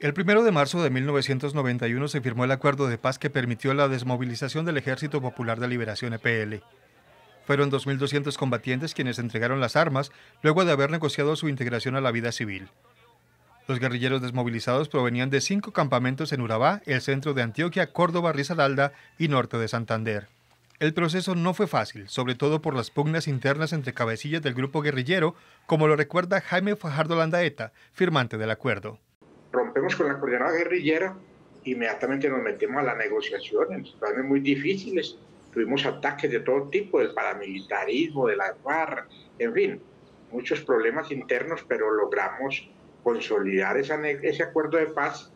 El 1 de marzo de 1991 se firmó el acuerdo de paz que permitió la desmovilización del Ejército Popular de Liberación EPL. Fueron 2.200 combatientes quienes entregaron las armas luego de haber negociado su integración a la vida civil. Los guerrilleros desmovilizados provenían de cinco campamentos en Urabá, el centro de Antioquia, Córdoba, Risaralda y norte de Santander. El proceso no fue fácil, sobre todo por las pugnas internas entre cabecillas del grupo guerrillero, como lo recuerda Jaime Fajardo Landaeta, firmante del acuerdo con la coordenada guerrillera, inmediatamente nos metemos a las negociaciones, también muy difíciles. Tuvimos ataques de todo tipo, del paramilitarismo, de la barra en fin, muchos problemas internos, pero logramos consolidar ese acuerdo de paz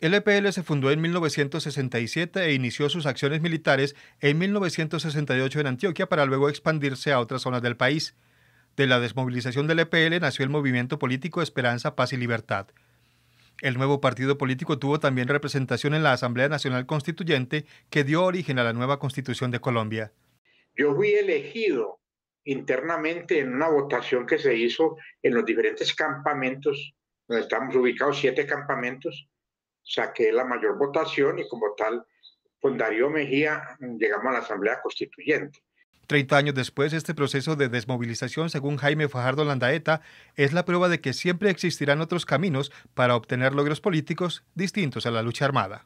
el EPL se fundó en 1967 e inició sus acciones militares en 1968 en Antioquia para luego expandirse a otras zonas del país. De la desmovilización del EPL nació el movimiento político Esperanza, Paz y Libertad, el nuevo partido político tuvo también representación en la Asamblea Nacional Constituyente que dio origen a la nueva Constitución de Colombia. Yo fui elegido internamente en una votación que se hizo en los diferentes campamentos, donde estamos ubicados siete campamentos, saqué la mayor votación y como tal, con Darío Mejía llegamos a la Asamblea Constituyente. Treinta años después, este proceso de desmovilización, según Jaime Fajardo Landaeta, es la prueba de que siempre existirán otros caminos para obtener logros políticos distintos a la lucha armada.